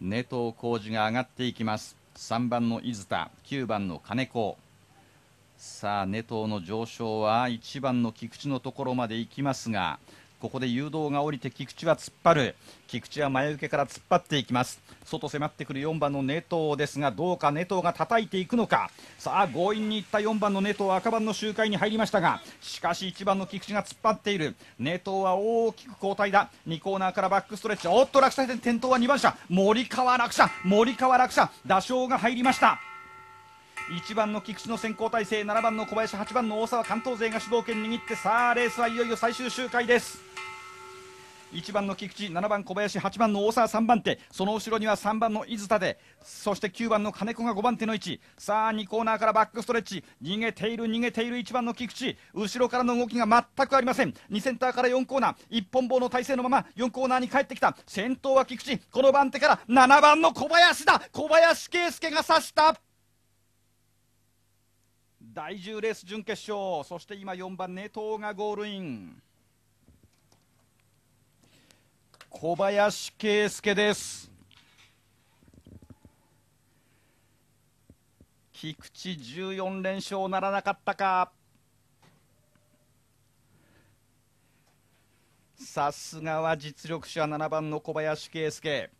根藤浩二が上がっていきます3番の伊豆田9番の金子さあ根藤の上昇は1番の菊池のところまで行きますがここで誘導が降りて菊池は突っ張る菊池は前受けから突っ張っていきます外迫ってくる4番のネトですがどうかネトが叩いていくのかさあ強引にいった4番のネト赤番の周回に入りましたがしかし1番の菊池が突っ張っているネトは大きく後退だ2コーナーからバックストレッチおっと落車点転倒は2番車森川落車森川落車打賞が入りました1番の菊池の先行体制7番の小林8番の大沢関東勢が主導権握ってさあレースはいよいよ最終周回です1番の菊池7番小林8番の大沢3番手その後ろには3番の伊田でそして9番の金子が5番手の位置さあ2コーナーからバックストレッチ逃げている逃げている1番の菊池後ろからの動きが全くありません2センターから4コーナー一本棒の体勢のまま4コーナーに帰ってきた先頭は菊池この番手から7番の小林だ小林圭介が指した第10レース準決勝そして今4番ネトウがゴールイン小林圭介です菊池14連勝ならなかったかさすがは実力者7番の小林圭介